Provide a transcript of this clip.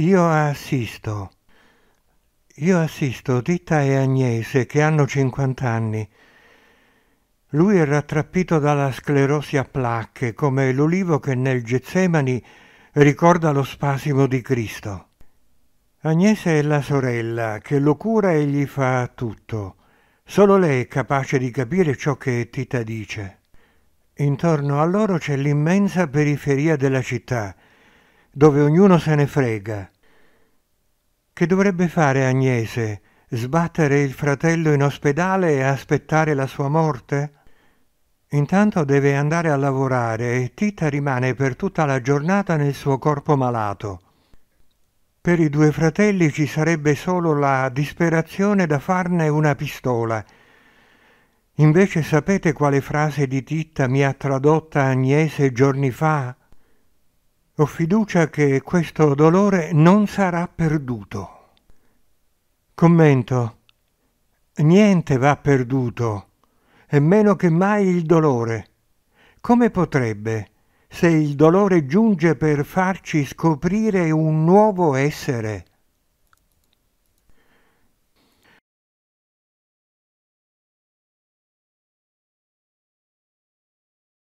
Io assisto. Io assisto Ditta e Agnese che hanno 50 anni. Lui è rattrappito dalla sclerosi a placche, come l'olivo che nel Getsemani ricorda lo spasimo di Cristo. Agnese è la sorella che lo cura e gli fa tutto. Solo lei è capace di capire ciò che Tita dice. Intorno a loro c'è l'immensa periferia della città, dove ognuno se ne frega. Che dovrebbe fare Agnese? Sbattere il fratello in ospedale e aspettare la sua morte? Intanto deve andare a lavorare e Tita rimane per tutta la giornata nel suo corpo malato. Per i due fratelli ci sarebbe solo la disperazione da farne una pistola. Invece sapete quale frase di Titta mi ha tradotta Agnese giorni fa? Ho fiducia che questo dolore non sarà perduto. Commento. Niente va perduto, e meno che mai il dolore. Come potrebbe, se il dolore giunge per farci scoprire un nuovo essere,